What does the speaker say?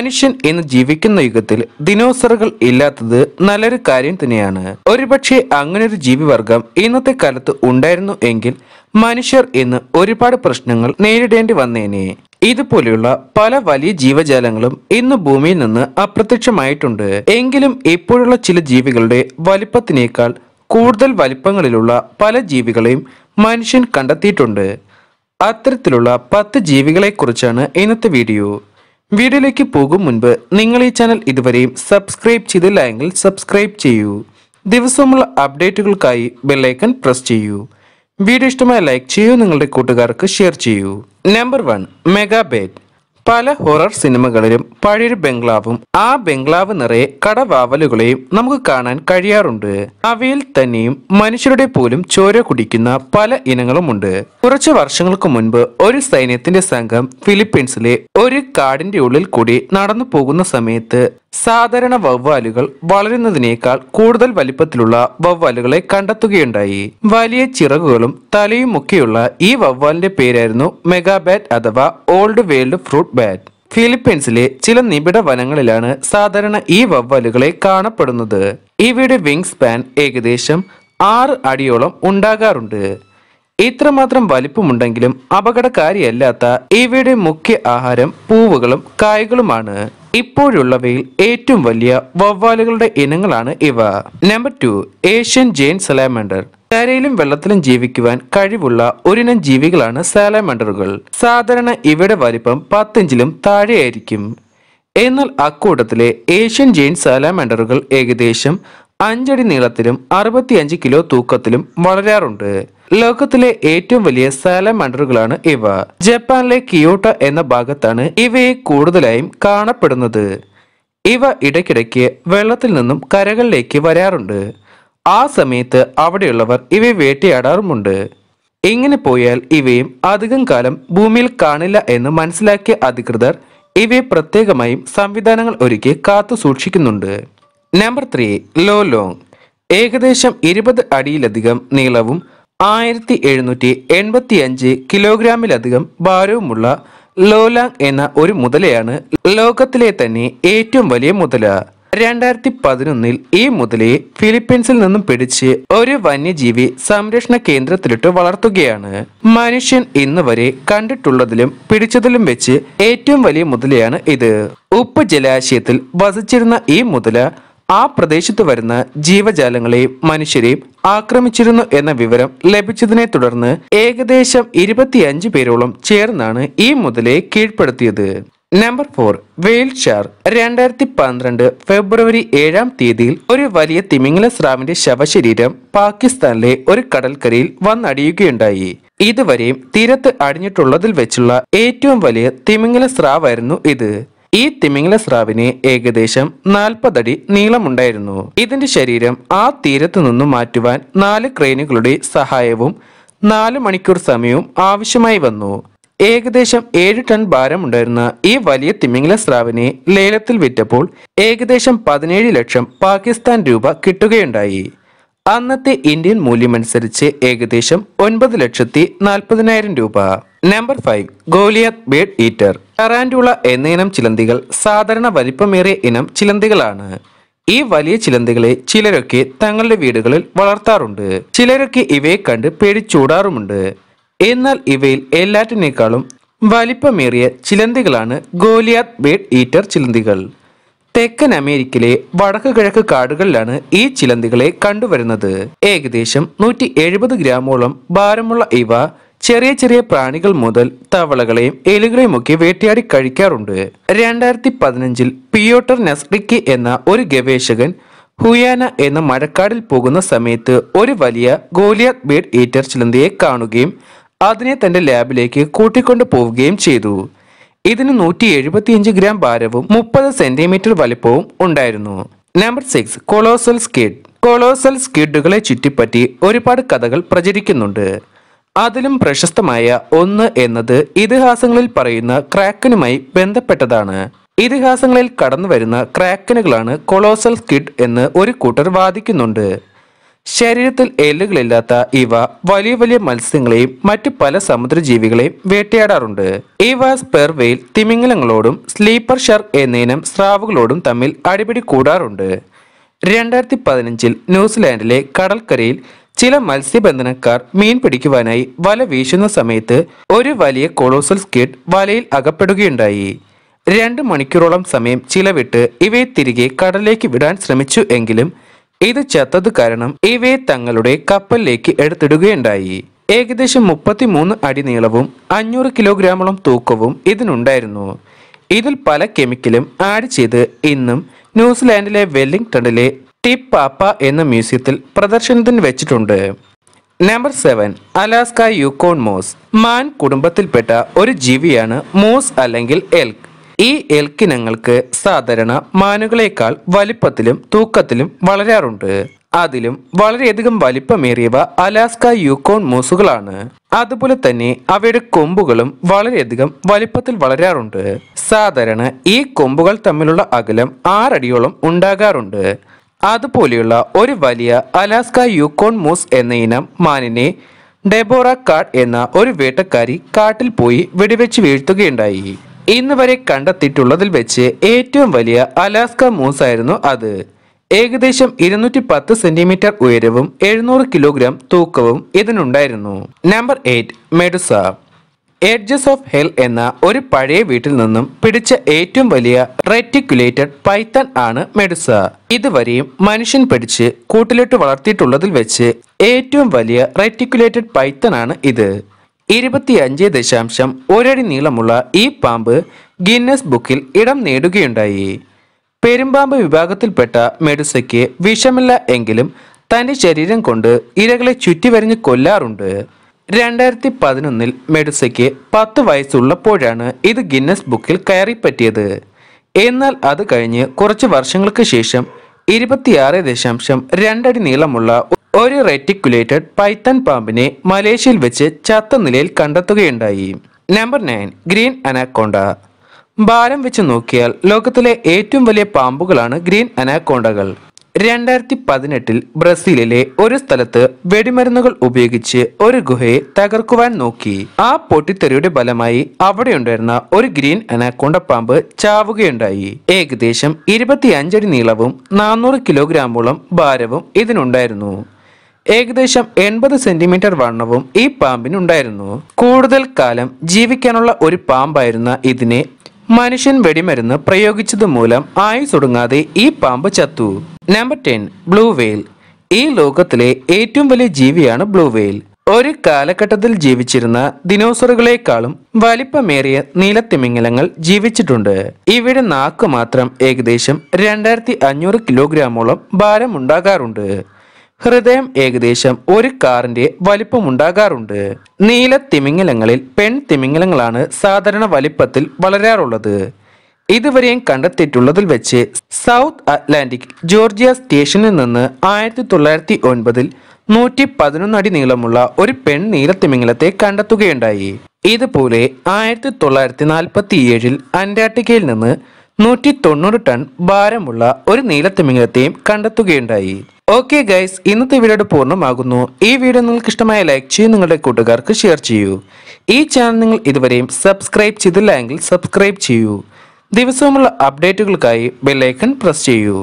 മനുഷ്യൻ ഇന്ന് ജീവിക്കുന്ന യുഗത്തിൽ ദിനോസറുകൾ ഇല്ലാത്തത് നല്ലൊരു കാര്യം തന്നെയാണ് ഒരുപക്ഷെ അങ്ങനൊരു ജീവിവർഗം ഇന്നത്തെ കാലത്ത് ഉണ്ടായിരുന്നു എങ്കിൽ മനുഷ്യർ ഇന്ന് ഒരുപാട് പ്രശ്നങ്ങൾ നേരിടേണ്ടി വന്നേനെ ഇതുപോലെയുള്ള പല വലിയ ജീവജാലങ്ങളും ഇന്ന് ഭൂമിയിൽ നിന്ന് അപ്രത്യക്ഷമായിട്ടുണ്ട് എങ്കിലും ഇപ്പോഴുള്ള ചില ജീവികളുടെ വലിപ്പത്തിനേക്കാൾ കൂടുതൽ വലിപ്പങ്ങളിലുള്ള പല ജീവികളെയും മനുഷ്യൻ കണ്ടെത്തിയിട്ടുണ്ട് അത്തരത്തിലുള്ള പത്ത് ജീവികളെക്കുറിച്ചാണ് ഇന്നത്തെ വീഡിയോ വീഡിയോയിലേക്ക് പോകും മുൻപ് നിങ്ങൾ ഈ ചാനൽ ഇതുവരെയും സബ്സ്ക്രൈബ് ചെയ്തില്ല എങ്കിൽ സബ്സ്ക്രൈബ് ചെയ്യൂ ദിവസമുള്ള അപ്ഡേറ്റുകൾക്കായി ബെല്ലൈക്കൺ പ്രസ് ചെയ്യൂ വീഡിയോ ഇഷ്ടമായ ലൈക്ക് ചെയ്യൂ നിങ്ങളുടെ കൂട്ടുകാർക്ക് ഷെയർ ചെയ്യൂ നമ്പർ വൺ മെഗാബേറ്റ് പല ഹൊറർ സിനിമകളിലും പഴയൊരു ബംഗ്ലാവും ആ ബംഗ്ലാവ് നിറയെ കടവാവലുകളെയും നമുക്ക് കാണാൻ കഴിയാറുണ്ട് അവയിൽ തന്നെയും മനുഷ്യരുടെ പോലും ചോര കുടിക്കുന്ന പല ഇനങ്ങളുമുണ്ട് കുറച്ച് വർഷങ്ങൾക്ക് മുൻപ് ഒരു സൈന്യത്തിന്റെ സംഘം ഫിലിപ്പീൻസിലെ ഒരു കാടിന്റെ ഉള്ളിൽ കൂടി നടന്നു പോകുന്ന സമയത്ത് സാധാരണ വവ്വാലുകൾ വളരുന്നതിനേക്കാൾ കൂടുതൽ വലിപ്പത്തിലുള്ള വവ്വാലുകളെ കണ്ടെത്തുകയുണ്ടായി വലിയ ചിറകുകളും തലയും ഒക്കെയുള്ള ഈ വവ്വാലിന്റെ പേരായിരുന്നു മെഗാബാറ്റ് അഥവാ ഓൾഡ് വേൾഡ് ഫ്രൂട്ട് ബാറ്റ് ഫിലിപ്പീൻസിലെ ചില നിബിഡ വനങ്ങളിലാണ് സാധാരണ ഈ വവ്വാലുകളെ കാണപ്പെടുന്നത് ഇവയുടെ വിങ്സ് സ്പാൻ ഏകദേശം ആറ് അടിയോളം ഉണ്ടാകാറുണ്ട് ഇത്രമാത്രം വലിപ്പമുണ്ടെങ്കിലും അപകടകാരിയല്ലാത്ത ഇവയുടെ മുഖ്യ ആഹാരം പൂവുകളും കായകളുമാണ് ഇപ്പോഴുള്ളവയിൽ ഏറ്റവും വലിയ വവ്വാലുകളുടെ ഇനങ്ങളാണ് ഇവ number two Asian giant salamander കരയിലും വെള്ളത്തിലും ജീവിക്കുവാൻ കഴിവുള്ള ഒരിനം ജീവികളാണ് സാലാമാൻഡറുകൾ സാധാരണ ഇവയുടെ വലിപ്പം പത്തിഞ്ചിലും താഴെയായിരിക്കും എന്നാൽ അക്കൂട്ടത്തിലെ ഏഷ്യൻ ജെയിൻ സാലാമാൻഡറുകൾ ഏകദേശം അഞ്ചടി നീളത്തിലും അറുപത്തിയഞ്ച് കിലോ തൂക്കത്തിലും വളരാറുണ്ട് ലോകത്തിലെ ഏറ്റവും വലിയ സാലമണ്ടറുകളാണ് ഇവ ജപ്പാനിലെ കിയോട്ട എന്ന ഭാഗത്താണ് ഇവയെ കൂടുതലായും കാണപ്പെടുന്നത് ഇവ ഇടയ്ക്കിടയ്ക്ക് വെള്ളത്തിൽ നിന്നും കരകളിലേക്ക് വരാറുണ്ട് ആ സമയത്ത് അവിടെയുള്ളവർ ഇവയെ വേട്ടയാടാറുമുണ്ട് ഇങ്ങനെ പോയാൽ ഇവയും അധികം കാലം ഭൂമിയിൽ കാണില്ല എന്ന് മനസ്സിലാക്കിയ അധികൃതർ ഇവയെ പ്രത്യേകമായും സംവിധാനങ്ങൾ ഒരുക്കി കാത്തു സൂക്ഷിക്കുന്നുണ്ട് നമ്പർ ത്രീ ലോലോങ് ഏകദേശം ഇരുപത് അടിയിലധികം നീളവും ആയിരത്തി എഴുന്നൂറ്റി അഞ്ച് കിലോഗ്രാമിലധികം ഭാരവുമുള്ള ലോലാങ് എന്ന ഒരു മുതലയാണ് ലോകത്തിലെ തന്നെ ഏറ്റവും വലിയ മുതല രണ്ടായിരത്തി പതിനൊന്നിൽ ഈ മുതലയെ ഫിലിപ്പീൻസിൽ നിന്നും പിടിച്ച് ഒരു വന്യജീവി സംരക്ഷണ കേന്ദ്രത്തിലിട്ട് വളർത്തുകയാണ് മനുഷ്യൻ ഇന്ന് വരെ കണ്ടിട്ടുള്ളതിലും പിടിച്ചതിലും വെച്ച് ഏറ്റവും വലിയ മുതലയാണ് ഇത് ഉപ്പ് ജലാശയത്തിൽ വസിച്ചിരുന്ന ഈ മുതല ആ പ്രദേശത്ത് വരുന്ന ജീവജാലങ്ങളെയും മനുഷ്യരെയും ആക്രമിച്ചിരുന്നു എന്ന വിവരം ലഭിച്ചതിനെ തുടർന്ന് ഏകദേശം ഇരുപത്തിയഞ്ചു പേരോളം ചേർന്നാണ് ഈ മുതലെ കീഴ്പ്പെടുത്തിയത് നമ്പർ ഫോർ വെയിൽഷാർ രണ്ടായിരത്തി പന്ത്രണ്ട് ഫെബ്രുവരി ഏഴാം തീയതിയിൽ ഒരു വലിയ തിമിംഗല സ്രാവിന്റെ ശവശരീരം പാകിസ്ഥാനിലെ ഒരു കടൽക്കരയിൽ വന്നടിയുകയുണ്ടായി ഇതുവരെയും തീരത്ത് അടിഞ്ഞിട്ടുള്ളതിൽ വെച്ചുള്ള ഏറ്റവും വലിയ തിമിംഗല സ്രാവായിരുന്നു ഇത് ഈ തിമിംഗല സ്രാവിന് ഏകദേശം നാൽപ്പതടി നീളമുണ്ടായിരുന്നു ഇതിന്റെ ശരീരം ആ തീരത്തു നിന്നും മാറ്റുവാൻ നാല് ക്രെയിനുകളുടെ സഹായവും നാല് മണിക്കൂർ സമയവും ആവശ്യമായി വന്നു ഏകദേശം ഏഴ് ടൺ ഭാരമുണ്ടായിരുന്ന ഈ വലിയ തിമിംഗല സ്രാവിനെ ലേലത്തിൽ വിറ്റപ്പോൾ ഏകദേശം പതിനേഴ് ലക്ഷം പാകിസ്ഥാൻ രൂപ കിട്ടുകയുണ്ടായി അന്നത്തെ ഇന്ത്യൻ മൂല്യമനുസരിച്ച് ഏകദേശം ഒൻപത് ലക്ഷത്തി നാൽപ്പതിനായിരം രൂപ number five Goliath bird eater tarantula എന്ന ഇനം ചിലന്തികൾ സാധാരണ വലിപ്പമേറിയ ഇനം ചിലന്തികളാണ് ഈ വലിയ ചിലന്തികളെ ചിലരൊക്കെ തങ്ങളുടെ വീടുകളിൽ വളർത്താറുണ്ട് ചിലരൊക്കെ ഇവയെ കണ്ട് പേടിച്ചൂടാറുമുണ്ട് എന്നാൽ ഇവയിൽ എല്ലാറ്റിനേക്കാളും വലിപ്പമേറിയ ചിലന്തികളാണ് ഗോലിയാത്ത് ബേഡ് ഈറ്റർ ചിലന്തികൾ തെക്കൻ അമേരിക്കയിലെ വടക്ക് കിഴക്ക് കാടുകളിലാണ് ഈ ചിലന്തികളെ കണ്ടുവരുന്നത് ഏകദേശം നൂറ്റി എഴുപത് ഗ്രാമോളം ഭാരമുള്ള ഇവ ചെറിയ ചെറിയ പ്രാണികൾ മുതൽ തവളകളെയും ഒക്കെ വേട്ടയാടി കഴിക്കാറുണ്ട് രണ്ടായിരത്തി പതിനഞ്ചിൽ പിയോട്ടർ നെസ്റിക്കി എന്ന ഒരു ഗവേഷകൻ ഹുയാന എന്ന മഴക്കാടിൽ പോകുന്ന സമയത്ത് ഒരു വലിയ ഗോലിയാത് ബേഡ് ഈറ്റർ ചിലന്തിയെ കാണുകയും അതിനെ തന്റെ ലാബിലേക്ക് കൂട്ടിക്കൊണ്ടു പോവുകയും ചെയ്തു ഇതിന് നൂറ്റി എഴുപത്തിയഞ്ച് ഗ്രാം ഭാരവും മുപ്പത് സെന്റിമീറ്റർ വലിപ്പവും ഉണ്ടായിരുന്നു number six colossal squid colossal സ്കിഡുകളെ ചുറ്റിപ്പറ്റി ഒരുപാട് കഥകൾ പ്രചരിക്കുന്നുണ്ട് അതിലും പ്രശസ്തമായ ഒന്ന് എന്നത് ഇതിഹാസങ്ങളിൽ പറയുന്ന ക്രാക്കനുമായി ബന്ധപ്പെട്ടതാണ് ഇതിഹാസങ്ങളിൽ കടന്നു വരുന്ന ക്രാക്കനുകളാണ് കൊളോസൽ സ്കിഡ് എന്ന് ഒരു കൂട്ടർ വാദിക്കുന്നുണ്ട് ശരീരത്തിൽ എല്ലുകളില്ലാത്ത ഇവ വലിയ വലിയ മത്സ്യങ്ങളെയും മറ്റു പല സമുദ്രജീവികളെയും വേട്ടയാടാറുണ്ട് ഇവ സ്പെർവെയിൽ തിമിംഗലങ്ങളോടും സ്ലീപ്പർ ഷർക്ക് എന്നീനം സ്രാവുകളോടും തമ്മിൽ അടിപിടി കൂടാറുണ്ട് രണ്ടായിരത്തി പതിനഞ്ചിൽ ന്യൂസിലാൻഡിലെ കടൽക്കരയിൽ ചില മത്സ്യബന്ധനക്കാർ മീൻ പിടിക്കുവാനായി വല വീശുന്ന സമയത്ത് ഒരു വലിയ കൊളോസൽ സ്കിഡ് വലയിൽ അകപ്പെടുകയുണ്ടായി രണ്ട് മണിക്കൂറോളം സമയം ചിലവിട്ട് ഇവയെ തിരികെ കടലിലേക്ക് വിടാൻ ശ്രമിച്ചു എങ്കിലും ഇത് ചത്തത് കാരണം ഇവയെ തങ്ങളുടെ കപ്പലിലേക്ക് എടുത്തിടുകയുണ്ടായി ഏകദേശം മുപ്പത്തിമൂന്ന് അടി നീളവും അഞ്ഞൂറ് കിലോഗ്രാമോളം തൂക്കവും ഇതിനുണ്ടായിരുന്നു ഇതിൽ പല കെമിക്കലും ആഡ് ചെയ്ത് ഇന്നും ന്യൂസിലാൻഡിലെ വെല്ലിംഗ്ടണിലെ ടി പാപ്പ എന്ന മ്യൂസിയത്തിൽ പ്രദർശനത്തിന് വെച്ചിട്ടുണ്ട് number seven Alaska Yukon moose മാൻ കുടുംബത്തിൽപ്പെട്ട ഒരു ജീവിയാണ് മോസ് അല്ലെങ്കിൽ എൽക്ക് ഈ എൽക്കിനങ്ങൾക്ക് സാധാരണ മാനുകളേക്കാൾ വലിപ്പത്തിലും തൂക്കത്തിലും വളരാറുണ്ട് അതിലും വളരെയധികം വലിപ്പമേറിയവ അലാസ്ക യുക്കോൺ മോസുകളാണ് അതുപോലെ തന്നെ അവയുടെ കൊമ്പുകളും വളരെയധികം വലിപ്പത്തിൽ വളരാറുണ്ട് സാധാരണ ഈ കൊമ്പുകൾ തമ്മിലുള്ള അകലം ആറടിയോളം ഉണ്ടാകാറുണ്ട് അതുപോലെയുള്ള ഒരു വലിയ അലാസ്ക യൂക്കോൺ മൂസ് എന്ന ഇനം മാനിനെ ഡെബോറ കാട്ട് എന്ന ഒരു വേട്ടക്കാരി കാട്ടിൽ പോയി വെടിവെച്ച് വീഴ്ത്തുകയുണ്ടായി ഇന്ന് വരെ കണ്ടെത്തിയിട്ടുള്ളതിൽ വെച്ച് ഏറ്റവും വലിയ അലാസ്ക മൂസ് ആയിരുന്നു അത് ഏകദേശം ഇരുന്നൂറ്റി പത്ത് സെന്റിമീറ്റർ ഉയരവും എഴുന്നൂറ് കിലോഗ്രാം തൂക്കവും ഇതിനുണ്ടായിരുന്നു number eight Medusa edges of hell എന്ന ഒരു പഴയ വീട്ടിൽ നിന്നും പിടിച്ച ഏറ്റവും വലിയ റെറ്റിക്കുലേറ്റഡ് പൈത്തൺ ആണ് മെഡുസ ഇതുവരെയും മനുഷ്യൻ പിടിച്ച് കൂട്ടിലിട്ട് വളർത്തിയിട്ടുള്ളതിൽ വെച്ച് ഏറ്റവും വലിയ റെറ്റിക്കുലേറ്റഡ് പൈത്തൺ ആണ് ഇത് ഇരുപത്തിയഞ്ച് ദശാംശം ഒരടി നീളമുള്ള ഈ പാമ്പ് ഗിന്നസ് ബുക്കിൽ ഇടം നേടുകയുണ്ടായി പെരുമ്പാമ്പ് വിഭാഗത്തിൽപ്പെട്ട മെഡുസയ്ക്ക് വിഷമില്ല എങ്കിലും തന്റെ ശരീരം കൊണ്ട് ഇരകളെ ചുറ്റിവരിഞ്ഞ് കൊല്ലാറുണ്ട് രണ്ടായിരത്തി പതിനൊന്നിൽ മെഡുസയ്ക്ക് പത്ത് വയസ്സുള്ളപ്പോഴാണ് ഇത് ഗിന്നസ് ബുക്കിൽ കയറിപ്പറ്റിയത് എന്നാൽ അത് കഴിഞ്ഞ് കുറച്ച് വർഷങ്ങൾക്ക് ശേഷം ഇരുപത്തിയാറ് ദശാംശം രണ്ടടി നീളമുള്ള ഒരു റെറ്റിക്കുലേറ്റഡ് പൈത്തൻ പാമ്പിനെ മലേഷ്യയിൽ വെച്ച് ചത്ത നിലയിൽ കണ്ടെത്തുകയുണ്ടായി നമ്പർ നയൻ ഗ്രീൻ അനാക്കോണ്ട ഭാരം വെച്ച് നോക്കിയാൽ ലോകത്തിലെ ഏറ്റവും വലിയ പാമ്പുകളാണ് ഗ്രീൻ അനാക്കോണ്ടകൾ രണ്ടായിരത്തി പതിനെട്ടിൽ ബ്രസീലിലെ ഒരു സ്ഥലത്ത് വെടിമരുന്നുകൾ ഉപയോഗിച്ച് ഒരു ഗുഹയെ തകർക്കുവാൻ നോക്കി ആ പൊട്ടിത്തെറിയുടെ ഫലമായി അവിടെയുണ്ടായിരുന്ന ഒരു ഗ്രീൻ അനാക്കൊണ്ട പാമ്പ് ചാവുകയുണ്ടായി ഏകദേശം അഞ്ചടി നീളവും നാനൂറ് കിലോഗ്രാമോളം ഭാരവും ഇതിനുണ്ടായിരുന്നു ഏകദേശം എൺപത് സെന്റിമീറ്റർ വണ്ണവും ഈ പാമ്പിനുണ്ടായിരുന്നു കൂടുതൽ കാലം ജീവിക്കാനുള്ള ഒരു പാമ്പായിരുന്ന ഇതിനെ മനുഷ്യൻ വെടിമരുന്ന് പ്രയോഗിച്ചതുമൂലം ആയുസൊടുങ്ങാതെ ഈ പാമ്പ് ചത്തു നമ്പർ ടെൻ ബ്ലൂ വെയിൽ ഈ ലോകത്തിലെ ഏറ്റവും വലിയ ജീവിയാണ് ബ്ലൂ വെയിൽ ഒരു കാലഘട്ടത്തിൽ ജീവിച്ചിരുന്ന ദിനോസറുകളെക്കാളും വലിപ്പമേറിയ നീലത്തിമിംഗലങ്ങൾ ജീവിച്ചിട്ടുണ്ട് ഇവിടെ നാക്ക് മാത്രം ഏകദേശം രണ്ടായിരത്തി അഞ്ഞൂറ് കിലോഗ്രാമോളം ഭാരമുണ്ടാകാറുണ്ട് ഹൃദയം ഏകദേശം ഒരു കാറിന്റെ വലിപ്പമുണ്ടാകാറുണ്ട് നീല തിമിംഗലങ്ങളിൽ പെൺ തിമിംഗലങ്ങളാണ് സാധാരണ വലിപ്പത്തിൽ വളരാറുള്ളത് ഇതുവരെയും കണ്ടെത്തിയിട്ടുള്ളതിൽ വെച്ച് സൗത്ത് അറ്റ്ലാന്റിക് ജോർജിയ സ്റ്റേഷനിൽ നിന്ന് ആയിരത്തി തൊള്ളായിരത്തി ഒൻപതിൽ നൂറ്റി പതിനൊന്നടി നീളമുള്ള ഒരു പെൺ നീലത്തിമിംഗലത്തെ കണ്ടെത്തുകയുണ്ടായി ഇതുപോലെ ആയിരത്തി തൊള്ളായിരത്തി നാൽപ്പത്തി ഏഴിൽ അന്റാർട്ടിക്കയിൽ നിന്ന് നൂറ്റി തൊണ്ണൂറ് ടൺ ഭാരമുള്ള ഒരു നീലത്തിമിംഗലത്തെയും കണ്ടെത്തുകയുണ്ടായി ഓക്കെ ഗൈസ് ഇന്നത്തെ വീഡിയോയുടെ പൂർണ്ണമാകുന്നു ഈ വീഡിയോ നിങ്ങൾക്ക് ഇഷ്ടമായ ലൈക്ക് ചെയ്യും നിങ്ങളുടെ കൂട്ടുകാർക്ക് ഷെയർ ചെയ്യൂ ഈ ചാനൽ നിങ്ങൾ ഇതുവരെയും സബ്സ്ക്രൈബ് ചെയ്തില്ല എങ്കിൽ സബ്സ്ക്രൈബ് ചെയ്യൂ ദിവസവുമുള്ള അപ്ഡേറ്റുകൾക്കായി ബെല്ലൈക്കൺ പ്രസ് ചെയ്യൂ